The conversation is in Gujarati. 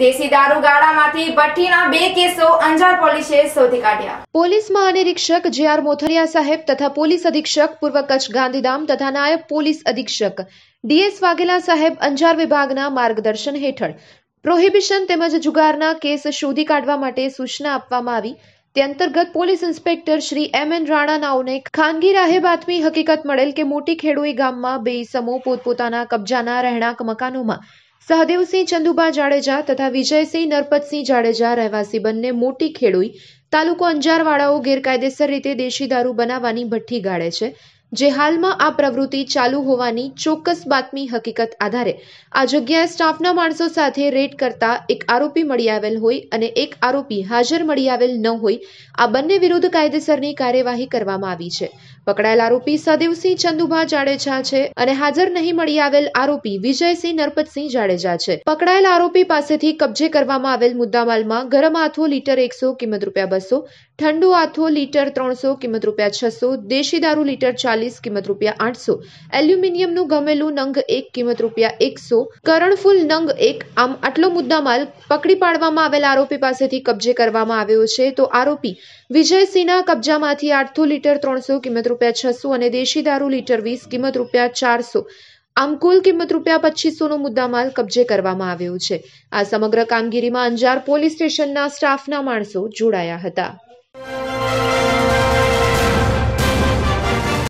દેશી દારૂગાળામાંથી ભઠ્ઠીના બે કેસો અંજાર પોલીસે શોધી કાઢ્યા પોલીસ મહાનિરીક્ષક જે આર મોથરિયા સાહેબ તથા પોલીસ અધિક્ષક પૂર્વ કચ્છ ગાંધીધામ તથા નાયબ પોલીસ અધિક્ષક ડીએસ વાઘેલા સાહેબ અંજાર વિભાગના માર્ગદર્શન હેઠળ પ્રોહિબિશન તેમજ જુગારના કેસ શોધી કાઢવા માટે સૂચના આપવામાં આવી તે અંતર્ગત police inspector Shri M N Rana નાઓને ખાનગી રાહે બાતમી હકીકત મળેલ કે મોટી ખેડોઈ ગામમાં બે સમૂહ પોતપોતાના કબજાના રહેણાંક મકાનોમાં સહદેવસિંહ ચંદુભા જાડેજા તથા વિજયસિંહ નરપતસિંહ જાડેજા રહેવાસી બંને મોટી ખેડૂઈ તાલુકો અંજારવાળાઓ ગેરકાયદેસર રીતે દેશી દારૂ બનાવવાની ભઠ્ઠી ગાળે છે જે હાલમાં આ પ્રવૃત્તિ ચાલુ હોવાની ચોક્કસ બાતમી હકીકત આધારે આ જગ્યાએ સ્ટાફના માણસો સાથે રેડ કરતા એક આરોપી મળી આવેલ હોય અને એક આરોપી હાજર મળી આવેલ ન હોય આ બંને વિરુદ્ધ કાયદેસરની કાર્યવાહી કરવામાં આવી છે પકડાયેલ આરોપી સદેવસિંહ ચંદુભા જાડેજા છે અને હાજર નહીં મળી આવેલ આરોપી વિજયસિંહ નરપતસિંહ જાડેજા છે પકડાયેલ આરોપી પાસેથી કબજે કરવામાં આવેલ મુદ્દામાલમાં ગરમ આથો લીટર એકસો કિંમત રૂપિયા બસો ઠંડુ આથો લીટર ત્રણસો કિંમત રૂપિયા છસો દેશી દારૂ લીટર ચાલીસ ચાલીસ કિંમત રૂપિયા આઠસો એલ્યુમિનિયમનું ગમેલું નંગ એક કિંમત રૂપિયા એકસો કરણફૂલ નંગ એક આમ આટલો મુદ્દામાલ પકડી પાડવામાં આવેલા આરોપી પાસેથી કબજે કરવામાં આવ્યો છે તો આરોપી વિજયસિંહના કબજામાંથી આઠસો લીટર ત્રણસો કિંમત રૂપિયા છસો અને દેશી દારૂ લીટર વીસ કિંમત રૂપિયા ચારસો આમ કુલ કિંમત રૂપિયા પચીસોનો મુદ્દામાલ કબજે કરવામાં આવ્યો છે આ સમગ્ર કામગીરીમાં અંજાર પોલીસ સ્ટેશનના સ્ટાફના માણસો જોડાયા હતા